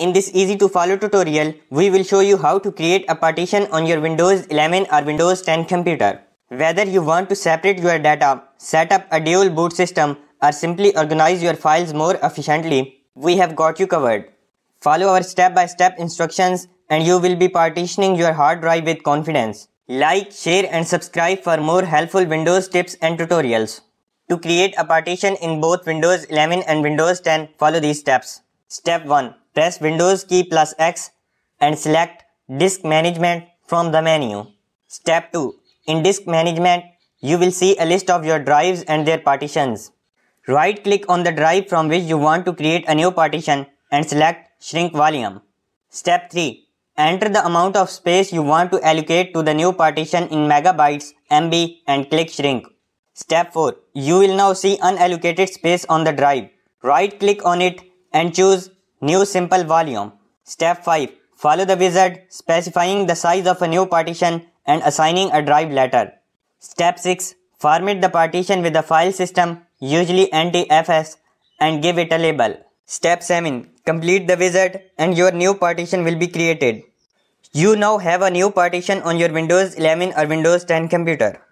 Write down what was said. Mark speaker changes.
Speaker 1: In this easy to follow tutorial, we will show you how to create a partition on your Windows 11 or Windows 10 computer. Whether you want to separate your data, set up a dual boot system, or simply organize your files more efficiently, we have got you covered. Follow our step-by-step -step instructions and you will be partitioning your hard drive with confidence. Like, share and subscribe for more helpful Windows tips and tutorials. To create a partition in both Windows 11 and Windows 10, follow these steps. Step 1 press Windows key plus X and select Disk Management from the menu. Step 2. In Disk Management, you will see a list of your drives and their partitions. Right click on the drive from which you want to create a new partition and select Shrink Volume. Step 3. Enter the amount of space you want to allocate to the new partition in megabytes, MB and click Shrink. Step 4. You will now see unallocated space on the drive. Right click on it and choose New simple volume. Step 5. Follow the wizard specifying the size of a new partition and assigning a drive letter. Step 6. Format the partition with the file system, usually NTFS, and give it a label. Step 7. Complete the wizard and your new partition will be created. You now have a new partition on your Windows 11 or Windows 10 computer.